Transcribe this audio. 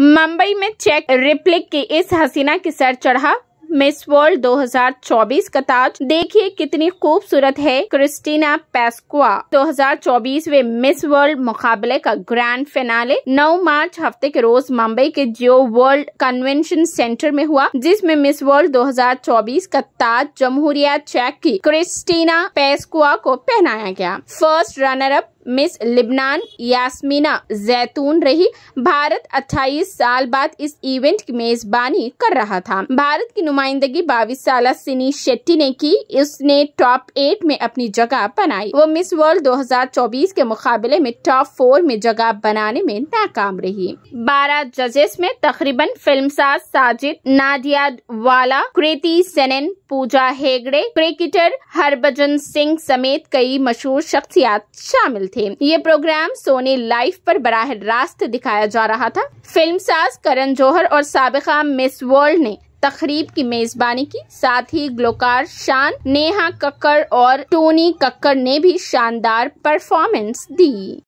मुंबई में चेक रिप्लिक की इस हसीना की सर चढ़ा मिस वर्ल्ड 2024 का ताज देखिए कितनी खूबसूरत है क्रिस्टीना पेस्कुआ वे मिस वर्ल्ड मुकाबले का ग्रैंड फिनाले 9 मार्च हफ्ते के रोज मुंबई के जियो वर्ल्ड कन्वेंशन सेंटर में हुआ जिसमें मिस वर्ल्ड 2024 का ताज जमहूरिया चेक की क्रिस्टीना पेस्कुआ को पहनाया गया first runner up Miss Lebanon Yasmina Zaitoun रही भारत 28 साल बाद इस इवेंट की मेजबानी कर रहा था भारत की नुमाइंदगी बाईस साल सिनी शेट्टी ने की उसने टॉप एट में अपनी जगह बनाई वो मिस वर्ल्ड 2024 के मुकाबले में टॉप फोर में जगह बनाने में नाकाम रही बारह जजेस में तकरीबन film Sajid Nadiadwala Kriti Sanon Pooja Hegde cricketer Harbhajan Singh समेत कई मशहूर शख्सियात शामिल थे ये प्रोग्राम सोने लाइव पर बराह रास्त दिखाया जा रहा था फिल्म साज करण जौहर और सबका मिस वर्ल्ड ने तकरीब की मेजबानी की साथ ही ग्लोकार शान नेहा कक्कर और टोनी कक्कर ने भी शानदार परफॉर्मेंस दी